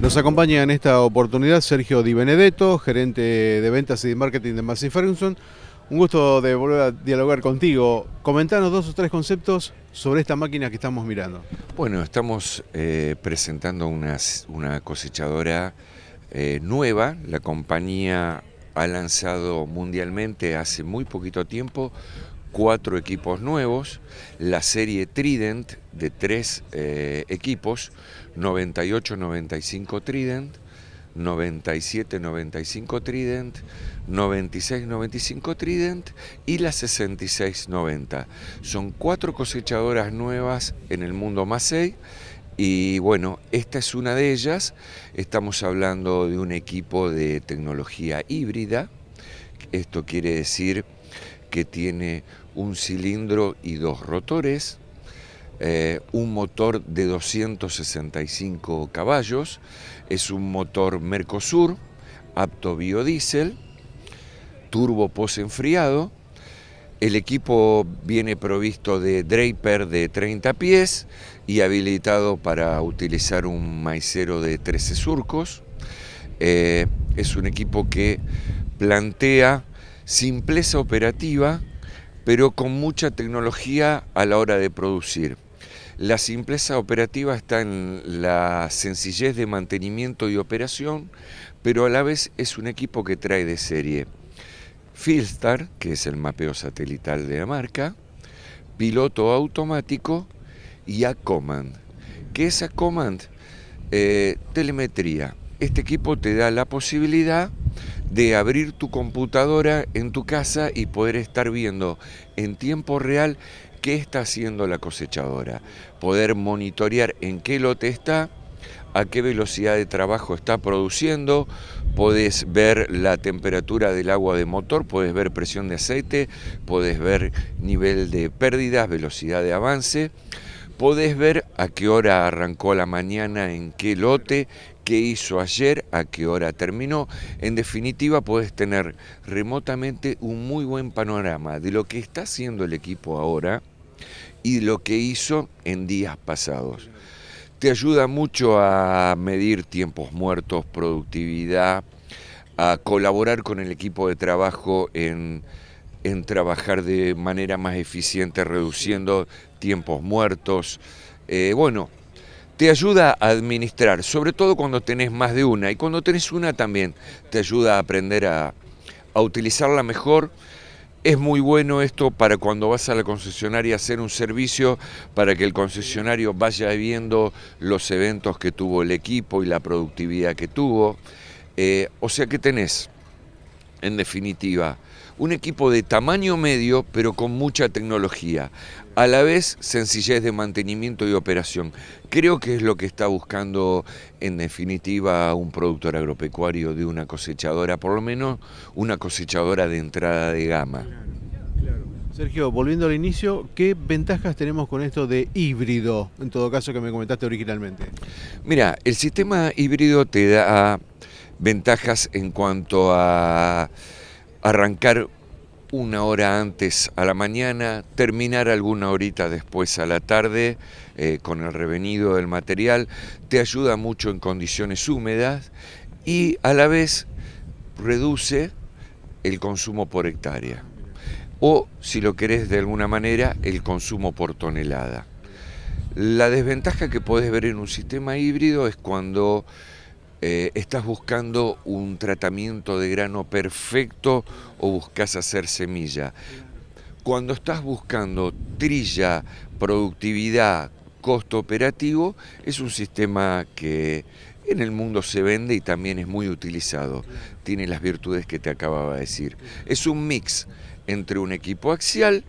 Nos acompaña en esta oportunidad Sergio Di Benedetto, gerente de ventas y de marketing de Massey Ferguson. Un gusto de volver a dialogar contigo. Comentanos dos o tres conceptos sobre esta máquina que estamos mirando. Bueno, estamos eh, presentando una, cosechadora eh, nueva. La compañía ha lanzado mundialmente hace muy poquito tiempo cuatro equipos nuevos, la serie Trident de tres eh, equipos, 98-95 Trident, 97-95 Trident, 96-95 Trident y la 66-90. Son cuatro cosechadoras nuevas en el mundo Masei y bueno, esta es una de ellas. Estamos hablando de un equipo de tecnología híbrida. Esto quiere decir que tiene un cilindro y dos rotores, eh, un motor de 265 caballos, es un motor Mercosur, apto biodiesel, turbo posenfriado, el equipo viene provisto de draper de 30 pies y habilitado para utilizar un maicero de 13 surcos. Eh, es un equipo que plantea simpleza operativa, pero con mucha tecnología a la hora de producir. La simpleza operativa está en la sencillez de mantenimiento y operación, pero a la vez es un equipo que trae de serie Fieldstar, que es el mapeo satelital de la marca, piloto automático y A-Command. ¿Qué es A-Command? Eh, telemetría. Este equipo te da la posibilidad de abrir tu computadora en tu casa y poder estar viendo en tiempo real qué está haciendo la cosechadora, poder monitorear en qué lote está, a qué velocidad de trabajo está produciendo, podés ver la temperatura del agua de motor, podés ver presión de aceite, podés ver nivel de pérdidas, velocidad de avance, podés ver a qué hora arrancó la mañana, en qué lote, qué hizo ayer, a qué hora terminó. En definitiva, puedes tener remotamente un muy buen panorama de lo que está haciendo el equipo ahora y lo que hizo en días pasados. Te ayuda mucho a medir tiempos muertos, productividad, a colaborar con el equipo de trabajo en, trabajar de manera más eficiente, reduciendo tiempos muertos. Eh, bueno, te ayuda a administrar, sobre todo cuando tenés más de una, y cuando tenés una también te ayuda a aprender a, utilizarla mejor. Es muy bueno esto para cuando vas a la concesionaria a hacer un servicio, para que el concesionario vaya viendo los eventos que tuvo el equipo y la productividad que tuvo. Eh, o sea que tenés, en definitiva, un equipo de tamaño medio, pero con mucha tecnología. A la vez, sencillez de mantenimiento y operación. Creo que es lo que está buscando, en definitiva, un productor agropecuario de una cosechadora, por lo menos una cosechadora de entrada de gama. Sergio, volviendo al inicio, ¿qué ventajas tenemos con esto de híbrido, en todo caso que me comentaste originalmente? Mira, el sistema híbrido te da ventajas en cuanto a arrancar una hora antes a la mañana, terminar alguna horita después a la tarde eh, con el revenido del material, te ayuda mucho en condiciones húmedas y a la vez reduce el consumo por hectárea o si lo querés de alguna manera el consumo por tonelada. La desventaja que podés ver en un sistema híbrido es cuando eh, ¿Estás buscando un tratamiento de grano perfecto o buscas hacer semilla? Cuando estás buscando trilla, productividad, costo operativo, es un sistema que en el mundo se vende y también es muy utilizado. Tiene las virtudes que te acababa de decir. Es un mix entre un equipo axial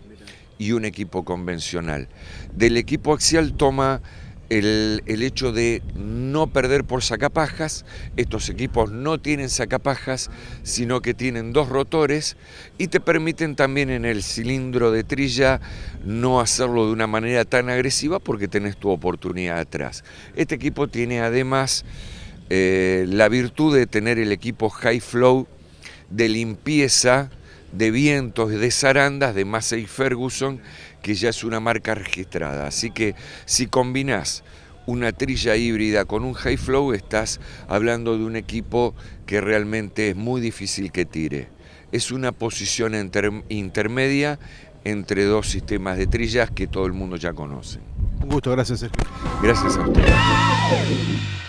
y un equipo convencional. Del equipo axial toma el, hecho de no perder por sacapajas. Estos equipos no tienen sacapajas, sino que tienen dos rotores y te permiten también en el cilindro de trilla no hacerlo de una manera tan agresiva porque tenés tu oportunidad atrás. Este equipo tiene además eh, la virtud de tener el equipo high flow de limpieza de vientos, de zarandas de Massey Ferguson, que ya es una marca registrada. Así que si combinás una trilla híbrida con un high flow, estás hablando de un equipo que realmente es muy difícil que tire. Es una posición intermedia entre dos sistemas de trillas que todo el mundo ya conoce. Un gusto, gracias Gracias a usted.